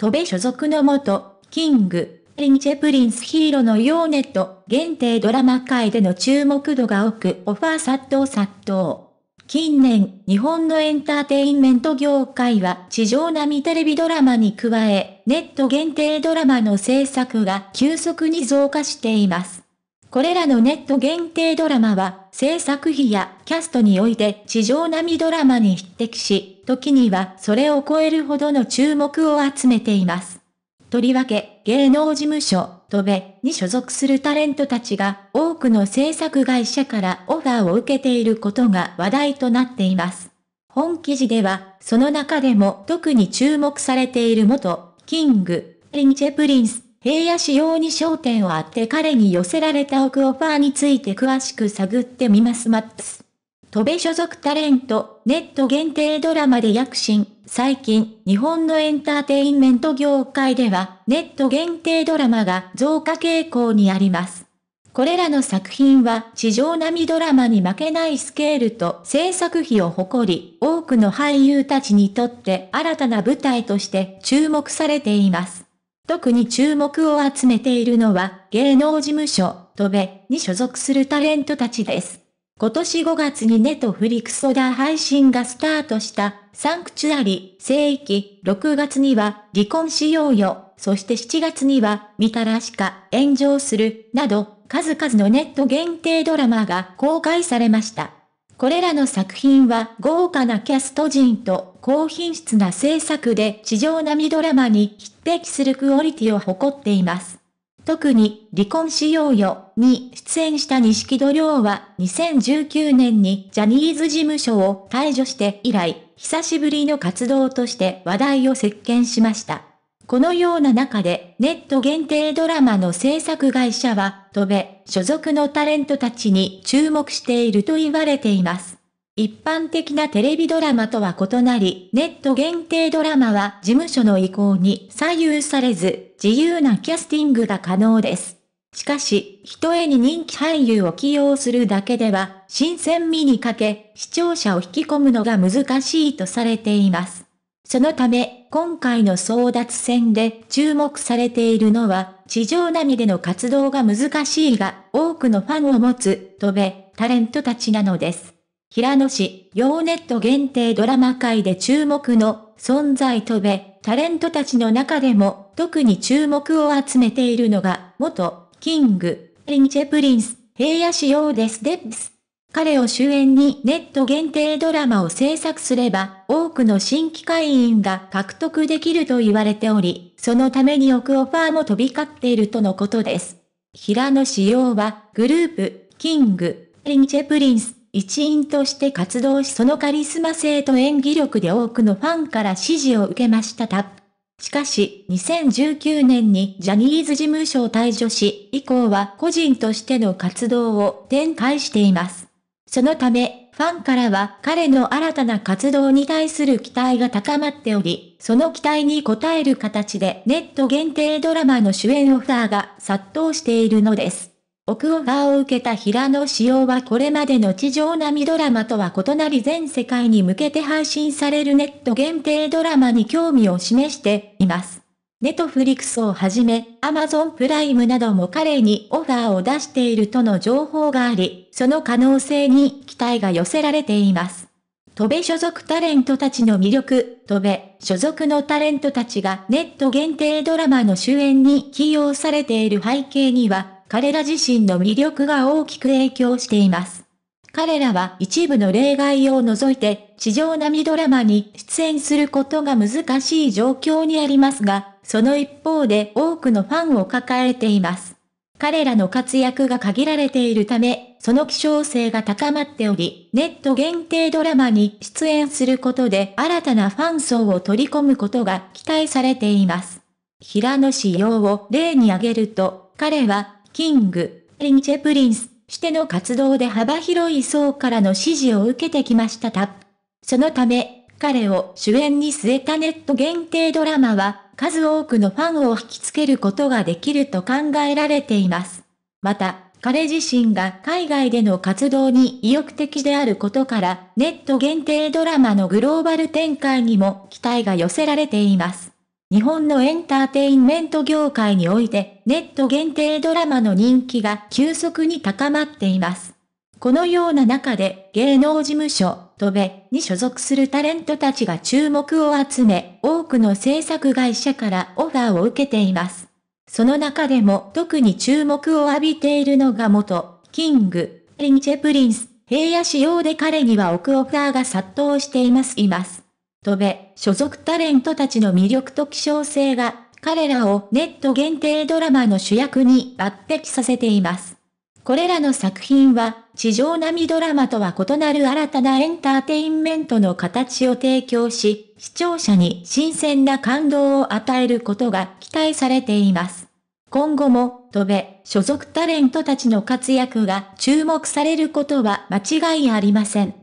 戸部所属の元、キング、リンチェプリンスヒーローのヨーネット、限定ドラマ界での注目度が多くオファー殺到殺到。近年、日本のエンターテインメント業界は地上並みテレビドラマに加え、ネット限定ドラマの制作が急速に増加しています。これらのネット限定ドラマは、制作費やキャストにおいて地上並みドラマに匹敵し、時にはそれを超えるほどの注目を集めています。とりわけ、芸能事務所、とべに所属するタレントたちが、多くの制作会社からオファーを受けていることが話題となっています。本記事では、その中でも特に注目されている元、キング、リンチェプリンス、平野仕様に焦点を当て彼に寄せられた奥オファーについて詳しく探ってみますマックス。戸部所属タレント、ネット限定ドラマで躍進。最近、日本のエンターテインメント業界では、ネット限定ドラマが増加傾向にあります。これらの作品は、地上並みドラマに負けないスケールと制作費を誇り、多くの俳優たちにとって新たな舞台として注目されています。特に注目を集めているのは、芸能事務所、戸部に所属するタレントたちです。今年5月にネトフリクソダ配信がスタートした、サンクチュアリ、聖域、6月には、離婚しようよ、そして7月には、見たらしか、炎上する、など、数々のネット限定ドラマが公開されました。これらの作品は豪華なキャスト陣と高品質な制作で地上並みドラマに匹敵するクオリティを誇っています。特に、離婚しようよに出演した錦戸亮は2019年にジャニーズ事務所を退所して以来、久しぶりの活動として話題を席巻しました。このような中でネット限定ドラマの制作会社は、飛べ、所属のタレントたちに注目していると言われています。一般的なテレビドラマとは異なり、ネット限定ドラマは事務所の意向に左右されず、自由なキャスティングが可能です。しかし、人へに人気俳優を起用するだけでは、新鮮味に欠け、視聴者を引き込むのが難しいとされています。そのため、今回の争奪戦で注目されているのは、地上波での活動が難しいが、多くのファンを持つ、飛べ、タレントたちなのです。平野市、ヨーネット限定ドラマ界で注目の存在飛べ、タレントたちの中でも特に注目を集めているのが、元、キング、リンチェプリンス、平野市ヨーデスデッス。彼を主演にネット限定ドラマを制作すれば、多くの新規会員が獲得できると言われており、そのために億オファーも飛び交っているとのことです。平野紫耀は、グループ、キング、リンチェプリンス、一員として活動しそのカリスマ性と演技力で多くのファンから支持を受けましたた。しかし、2019年にジャニーズ事務所を退所し、以降は個人としての活動を展開しています。そのため、ファンからは彼の新たな活動に対する期待が高まっており、その期待に応える形でネット限定ドラマの主演オファーが殺到しているのです。奥オファーを受けた平野仕様はこれまでの地上並みドラマとは異なり全世界に向けて配信されるネット限定ドラマに興味を示しています。ネトフリクスをはじめ、アマゾンプライムなども彼にオファーを出しているとの情報があり、その可能性に期待が寄せられています。戸部所属タレントたちの魅力、戸部所属のタレントたちがネット限定ドラマの主演に起用されている背景には、彼ら自身の魅力が大きく影響しています。彼らは一部の例外を除いて、地上並みドラマに出演することが難しい状況にありますが、その一方で多くのファンを抱えています。彼らの活躍が限られているため、その希少性が高まっており、ネット限定ドラマに出演することで新たなファン層を取り込むことが期待されています。平野紫耀を例に挙げると、彼は、キング、リンチェプリンス、しての活動で幅広い層からの支持を受けてきましたた。そのため、彼を主演に据えたネット限定ドラマは、数多くのファンを引きつけることができると考えられています。また、彼自身が海外での活動に意欲的であることから、ネット限定ドラマのグローバル展開にも期待が寄せられています。日本のエンターテインメント業界において、ネット限定ドラマの人気が急速に高まっています。このような中で、芸能事務所、トベに所属するタレントたちが注目を集め、多くの制作会社からオファーを受けています。その中でも特に注目を浴びているのが元、キング、リンチェプリンス、平野仕様で彼には億オファーが殺到しています。います飛べ、所属タレントたちの魅力と希少性が、彼らをネット限定ドラマの主役に抜擢させています。これらの作品は、地上並みドラマとは異なる新たなエンターテインメントの形を提供し、視聴者に新鮮な感動を与えることが期待されています。今後も、飛べ、所属タレントたちの活躍が注目されることは間違いありません。